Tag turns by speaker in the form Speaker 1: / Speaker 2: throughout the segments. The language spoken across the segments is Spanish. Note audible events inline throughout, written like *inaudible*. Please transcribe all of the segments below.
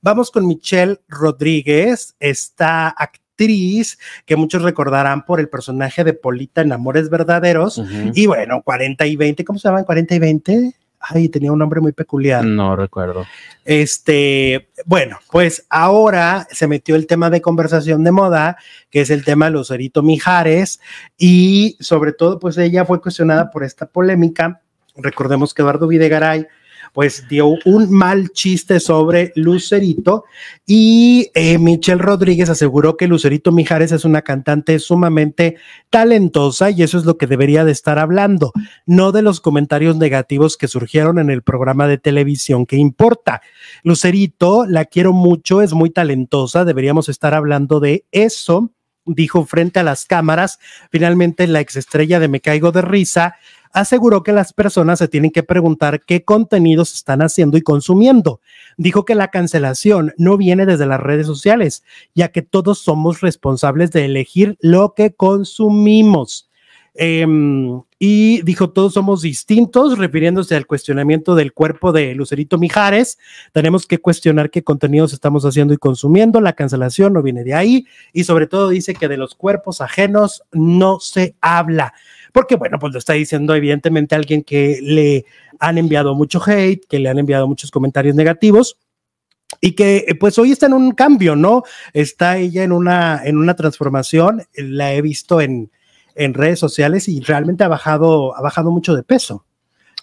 Speaker 1: Vamos con Michelle Rodríguez, esta actriz que muchos recordarán por el personaje de Polita en Amores Verdaderos. Y bueno, 40 y 20, ¿cómo se llaman? 40 y 20. Ay, tenía un nombre muy peculiar. No recuerdo. Este, bueno, pues ahora se metió el tema de conversación de moda, que es el tema de Lucerito Mijares, y sobre todo, pues ella fue cuestionada por esta polémica. Recordemos que Eduardo Videgaray pues dio un mal chiste sobre Lucerito y eh, Michelle Rodríguez aseguró que Lucerito Mijares es una cantante sumamente talentosa y eso es lo que debería de estar hablando, no de los comentarios negativos que surgieron en el programa de televisión que importa. Lucerito, la quiero mucho, es muy talentosa, deberíamos estar hablando de eso dijo frente a las cámaras. Finalmente, la exestrella de Me Caigo de Risa aseguró que las personas se tienen que preguntar qué contenidos están haciendo y consumiendo. Dijo que la cancelación no viene desde las redes sociales, ya que todos somos responsables de elegir lo que consumimos. Em, y dijo, todos somos distintos, refiriéndose al cuestionamiento del cuerpo de Lucerito Mijares. Tenemos que cuestionar qué contenidos estamos haciendo y consumiendo. La cancelación no viene de ahí. Y sobre todo dice que de los cuerpos ajenos no se habla. Porque bueno, pues lo está diciendo evidentemente alguien que le han enviado mucho hate, que le han enviado muchos comentarios negativos y que eh, pues hoy está en un cambio, ¿no? Está ella en una, en una transformación, la he visto en, en redes sociales y realmente ha bajado, ha bajado mucho de peso.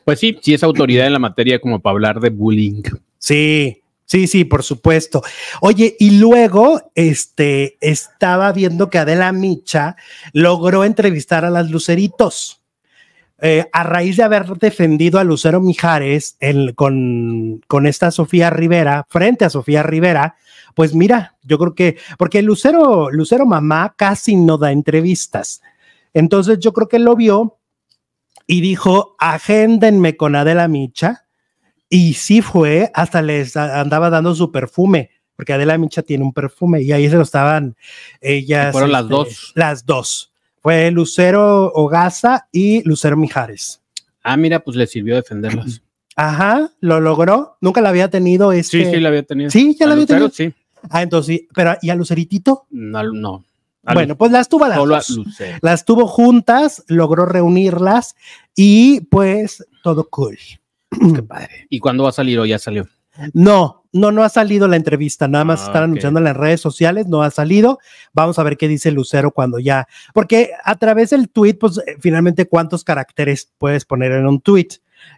Speaker 1: Pues sí, sí es autoridad en la materia como para hablar de bullying. Sí, sí, sí, por supuesto. Oye, y luego este, estaba viendo que Adela Micha logró entrevistar a las Luceritos. Eh, a raíz de haber defendido a Lucero Mijares con, con, esta Sofía Rivera, frente a Sofía Rivera, pues mira, yo creo que, porque Lucero, Lucero Mamá casi no da entrevistas. Entonces yo creo que lo vio y dijo, agéndenme con Adela Micha. Y sí fue, hasta les andaba dando su perfume, porque Adela Micha tiene un perfume y ahí se lo estaban ellas. Fueron las este, dos. Las dos. Fue Lucero Ogaza y Lucero Mijares. Ah, mira, pues le sirvió
Speaker 2: defenderlas.
Speaker 1: *clears throat* Ajá, lo logró. Nunca la había tenido. Este... Sí, sí, la había tenido. Sí, ya la había tenido. Sí. Ah, entonces, pero ¿y a Luceritito? No, no bueno, pues las tuvo las Las tuvo juntas, logró reunirlas y pues todo cool. Pues *clears throat*
Speaker 2: ¿Y cuándo va a salir o ya salió?
Speaker 1: No, no, no ha salido la entrevista, nada más ah, están anunciando en las redes sociales, no ha salido. Vamos a ver qué dice Lucero cuando ya, porque a través del tweet, pues eh, finalmente cuántos caracteres puedes poner en un tweet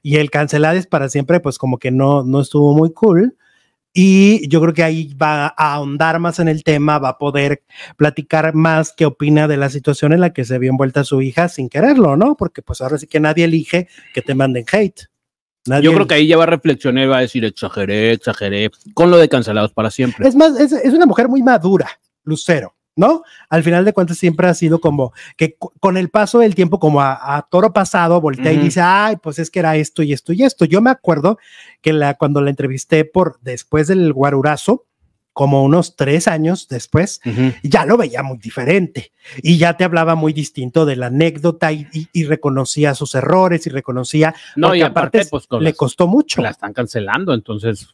Speaker 1: y el cancelar es para siempre, pues como que no, no estuvo muy cool y yo creo que ahí va a ahondar más en el tema, va a poder platicar más qué opina de la situación en la que se vio envuelta su hija sin quererlo, ¿no? Porque pues ahora sí que nadie elige que te manden hate. yo creo que
Speaker 2: ahí ya va a reflexionar va a decir, exageré, exageré, con lo de cancelados para siempre. Es
Speaker 1: más, es una mujer muy madura, Lucero. ¿no? Al final de cuentas siempre ha sido como que con el paso del tiempo, como a, toro pasado, voltea y dice, ay, pues es que era esto y esto y esto. Yo me acuerdo que la, cuando la entrevisté por después del guarurazo, como unos tres años después, ya lo veía muy diferente y ya te hablaba muy distinto de la anécdota y, reconocía sus errores y reconocía. No, y aparte, pues, le costó mucho. La
Speaker 2: están cancelando, entonces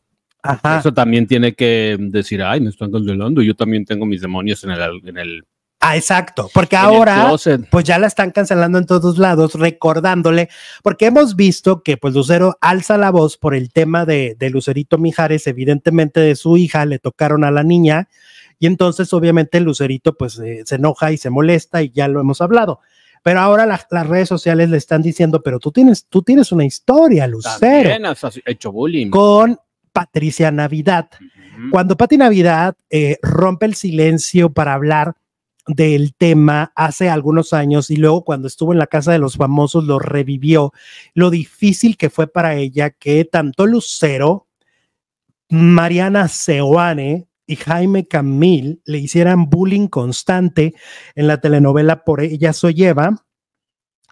Speaker 2: eso también tiene que decir, ay, me están cancelando, yo también tengo mis demonios en el... En el ah, exacto, porque ahora
Speaker 1: pues ya la están cancelando en todos lados, recordándole, porque hemos visto que pues Lucero alza la voz por el tema de, Lucerito Mijares, evidentemente de su hija, le tocaron a la niña, y entonces obviamente Lucerito pues eh, se enoja y se molesta y ya lo hemos hablado. Pero ahora las redes sociales le están diciendo, pero tú tienes, tú tienes una historia, Lucero.
Speaker 2: has hecho bullying.
Speaker 1: Con Patricia Navidad. Cuando pati Navidad eh, rompe el silencio para hablar del tema hace algunos años y luego cuando estuvo en la casa de los famosos lo revivió, lo difícil que fue para ella que tanto Lucero, Mariana Seoane y Jaime Camil le hicieran bullying constante en la telenovela Por ella soy Eva,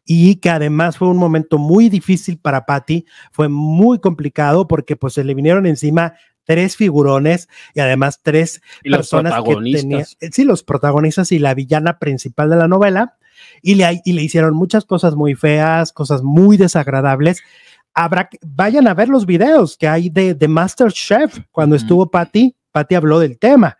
Speaker 1: y que además fue un momento muy difícil para Patty, fue muy complicado porque pues se le vinieron encima tres figurones y además tres personas que tenía, eh, sí, los protagonistas y la villana principal de la novela y le, y le hicieron muchas cosas muy feas, cosas muy desagradables. Habrá, vayan a ver los videos que hay de, de MasterChef cuando estuvo Patty, Patty habló del tema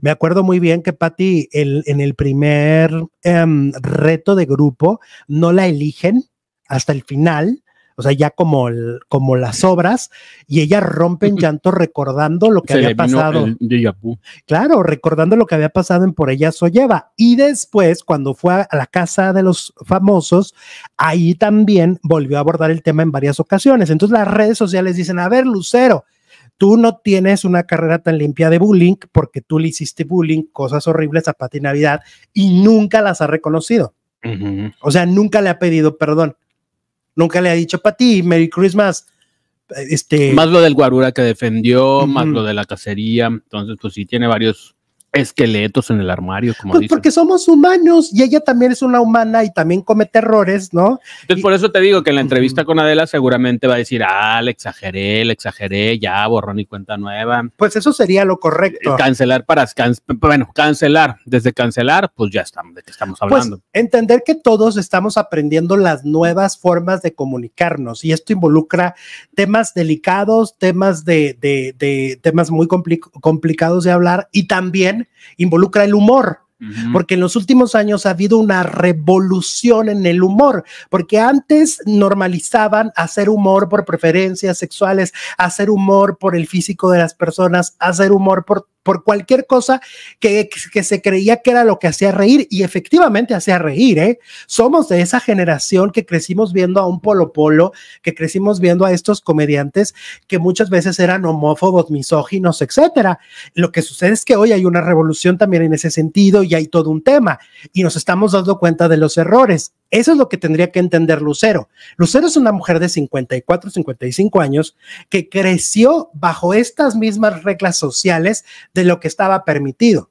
Speaker 1: me acuerdo muy bien que Patti en el primer em, reto de grupo no la eligen hasta el final, o sea, ya como, como las obras, y ella rompe en llanto recordando lo que había pasado. Claro, recordando lo que había pasado en Por ella Solleva. Y después, cuando fue a la casa de los famosos, ahí también volvió a abordar el tema en varias ocasiones. Entonces las redes sociales dicen, a ver, Lucero, tú no tienes una carrera tan limpia de bullying porque tú le hiciste bullying, cosas horribles a Pati Navidad y nunca las ha reconocido. O sea, nunca le ha pedido perdón. Nunca le ha dicho, Pati, Merry Christmas. Este... Más
Speaker 2: lo del guarura que defendió, más lo de la cacería. Entonces, pues sí, tiene varios esqueletos en el armario, como pues porque
Speaker 1: somos humanos y ella también es una humana y también comete errores, ¿no?
Speaker 2: Entonces, por eso te digo que en la entrevista con Adela seguramente va a decir, ah, le exageré, le exageré, ya, borrón y cuenta nueva. Pues eso sería lo correcto. Eh, cancelar para, bueno, cancelar, desde cancelar, pues ya estamos, de qué estamos pues, hablando.
Speaker 1: entender que todos estamos aprendiendo las nuevas formas de comunicarnos y esto involucra temas delicados, temas de, de, temas muy complicados de hablar y también involucra el humor. Porque en los últimos años ha habido una revolución en el humor, porque antes normalizaban hacer humor por preferencias sexuales, hacer humor por el físico de las personas, hacer humor por por cualquier cosa que, que, se creía que era lo que hacía reír y efectivamente hacía reír, ¿eh? Somos de esa generación que crecimos viendo a un Polo Polo, que crecimos viendo a estos comediantes que muchas veces eran homófobos, misóginos, etcétera. Lo que sucede es que hoy hay una revolución también en ese sentido y hay todo un tema y nos estamos dando cuenta de los errores eso es lo que tendría que entender Lucero. Lucero es una mujer de 54, 55 años que creció bajo estas mismas reglas sociales de lo que estaba permitido.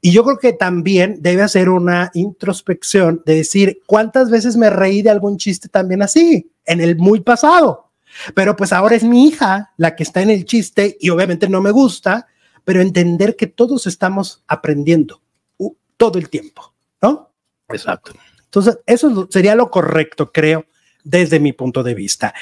Speaker 1: Y yo creo que también debe hacer una introspección de decir cuántas veces me reí de algún chiste también así, en el muy pasado. Pero pues ahora es mi hija la que está en el chiste y obviamente no me gusta, pero entender que todos estamos aprendiendo uh, todo el tiempo, ¿no? Exacto. Entonces, eso sería lo correcto, creo, desde mi punto de vista.